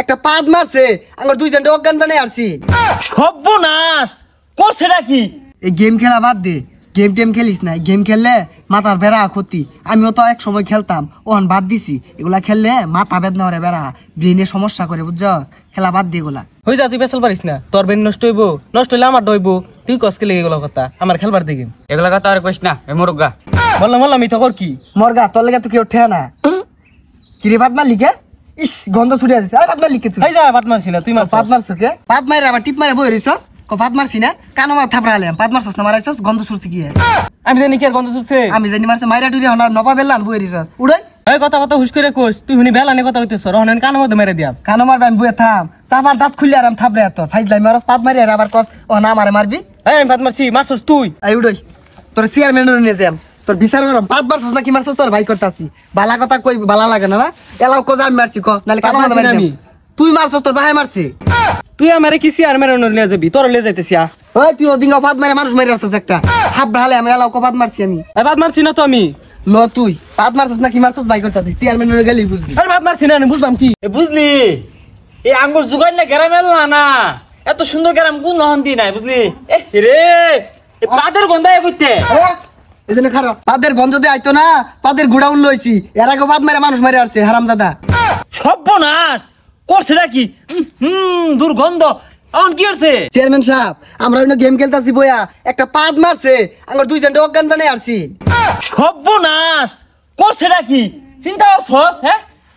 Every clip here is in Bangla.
একটা পাদ মারছে আমার দুইজনটা অজ্ঞান বানাই আসছি সর্বনাশ করছে নাকি এই গেম খেলা বাদ দে গেম টেম খেলিস না গেম খেললে মাথার বেড়া ক্ষতি আমিও তো এক সময় খেলতাম ওহন বাদ দিছি এগুলা খেললে মাথা বেদনা হরে বেড়া ব্রেনে সমস্যা করে বুঝছ খেলা বাদ দিয়ে গোলা হয়ে যা তুই পেছাল পারিস না তোর ব্রেন নষ্ট হইব নষ্ট হইলে আমার ডইব তুই কসকে লেগে এগুলো কথা আমার খেলবার দেখি এগুলা কথা আর কইস না এ মোরগা বললাম বললাম এই তো কর কি মরগা তোর লেগে তো কেউ ঠেয়া না কিরে বাদ মালিকা ইস গন্ধ ছুটে আসছে আরে পাত লিখে তুই এই যা পাত মারছিস না তুই মার পাত মারছ কে পাত মাইরা আবার টিপ মারে বই রিসস কো পাত মারছি না কানো মার থাপড়া লাম পাত মারছস না মারাইছস গন্ধ ছুটছে কি আমি জানি কি আর গন্ধ ছুটছে আমি জানি মারছে মাইরা টুরি হনা নবা বেলান বই রিসস উড়াই এই কথা কথা হুশ করে কোস তুই হুনি বেলানে কথা হইতেছ রহনেন কান মধ্যে মেরে দিয়া কানো মারবে আমি বুয়ে থাম সাফার দাঁত খুললে আর আমি থাপড়ে তোর ফাইজলাই মারস পাত মারি আর আবার কস ও না মারে মারবি এই আমি পাত মারছি মারছস তুই এই উড়াই তোর চেয়ারম্যান নিয়ে যাম তোর বিচার কর পাঁচ বার না কি মারছস তোর ভাই করতে আসি বালা কথা কই বালা লাগে না এলাও কো আমি মারছি ক নালে কাটা মারতে আমি তুই মারছস তোর ভাই মারছি তুই আমারে কি সিয়ার মেরে নর নিয়ে যাবি তোর লিয়ে যাইতেছি ওই তুই ওদিন ফাদ মেরে মানুষ মারে আসছস একটা হাব ভালে আমি এলাও কো ফাদ মারছি আমি এ ফাদ মারছি না তো আমি ল তুই ফাদ মারছস না কি মারছস ভাই করতে আসি সিয়ার মেরে নর গেলি বুঝলি আরে ফাদ মারছি না আমি বুঝলাম কি বুঝলি এই আঙ্গুর জুগাই না গেরামেল না না এত সুন্দর গেরাম গুণ নহন দি নাই বুঝলি এ রে পাদের গন্ধায় কইতে হ্যাঁ? খারাপ পাদের দিয়ে আইতো না পাদের গুড়াউন লইছি এর আগে মারে মানুষ মারে আসছে সর্বনাশ করছে নাকি হুম দুর্গন্ধ এখন কি হচ্ছে চেয়ারম্যান সাহেব আমরা অন্য গেম খেলতাছি বয়া একটা পাদ মারছে আমরা দুইজন অজ্ঞান বানাই আসছি সর্বনাশ করছে নাকি চিন্তা হ্যাঁ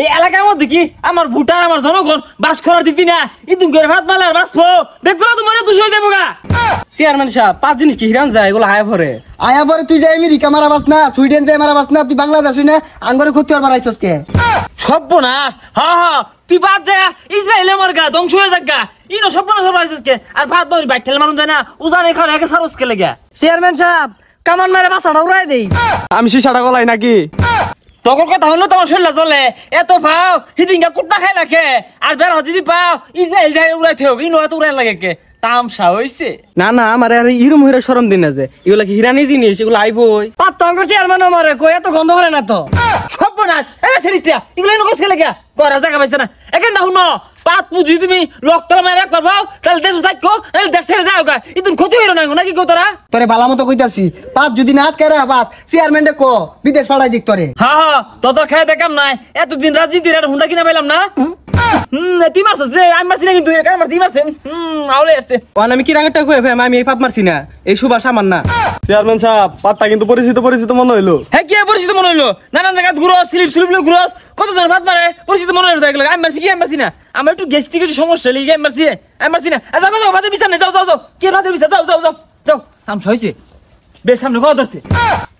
এই এলাকার মধ্যে কি আমার ভুটান আমার জনগণ বাস করার দিতি না ইদুন করে ভাত মালে আর বাসবো বেগুলা তো মনে তুই হয়ে যাবো গা চেয়ারম্যান সাহেব পাঁচ জিনিস কি হিরান যায় এগুলো হায়া ভরে আয়া ভরে তুই যাই আমেরিকা মারা বাস না সুইডেন যাই মারা বাস না তুই বাংলাদেশ না আঙ্গরে ক্ষতি আর মারাইছস কে সর্বনাশ হা হা তুই বাদ যা ইসরায়েল আমার গা ধ্বংস হয়ে যাক গা ইনো সর্বনাশ মারাইছস কে আর ভাত বাড়ি বাইক ঠেলে মানুষ যায় না উজান এখানে একে সারস কে লেগে চেয়ারম্যান সাহেব কামান মারে বাসাটা উড়াই দেই আমি শিশাটা গলাই নাকি তখন কথা হলো তোমার শরীর চলে এত পাও হিদিঙ্গা কুটনা খাই রাখে আর বের হজি পাও ইসরায়েল যাই উড়াই থেও ইনো এত উড়াই লাগে কে তামসা হইছে না না আমার আর ইরম হইরা শরম দিন আছে এগুলা কি হিরানি জিনিস এগুলা আইব পাত মানে আমারে কই এত গন্ধ করে না তো সব বনাস এ সেরিস্তিয়া এগুলা ইনো কইছে লাগা জায়গা না এখান না হুনো পাত পুজি তুমি লক তলা মেরে করবাও তাহলে দেশ থাকো তাহলে দেশ ছেড়ে যাও গা ইতুন ক্ষতি হইরো না নাকি কো তোরা তোরে ভালো মতো কইতাছি পাত যদি না আটকে রাখ বাস চেয়ারম্যান কো বিদেশ পাঠাই দিক তোরে হ্যাঁ হ্যাঁ তো তোর খায় দেখাম নাই এতদিন রাজনীতি আর হুন্ডা কিনা পাইলাম না হুম তুই মারছিস রে আমি মারছি না কিন্তু কার মারছি মারছেন হুম আউলে আসছে ওয়ান আমি কি রাগটা কই ভাই আমি এই পাত মারছি না এই সুবা সামান না চেয়ারম্যান সাহেব পাতটা কিন্তু পরিচিত পরিচিত মনে হইলো হ্যাঁ কি পরিচিত মনে হইলো নানান জায়গা ঘুরো স্লিপ স্লিপ ঘুরোস কত জন ভাত মারে পরিচিত মনে হয়ে গেল আমি মারছি কি আমি মারছি না আমার একটু গেস্টিকের সমস্যা লিখে আমি মারছি আমি মারছি না যাও যাও ভাতের বিচার নেই যাও যাও যাও কে ভাতের বিচার যাও যাও যাও যাও আমি হয়েছে বেশ সামনে কথা ধরছে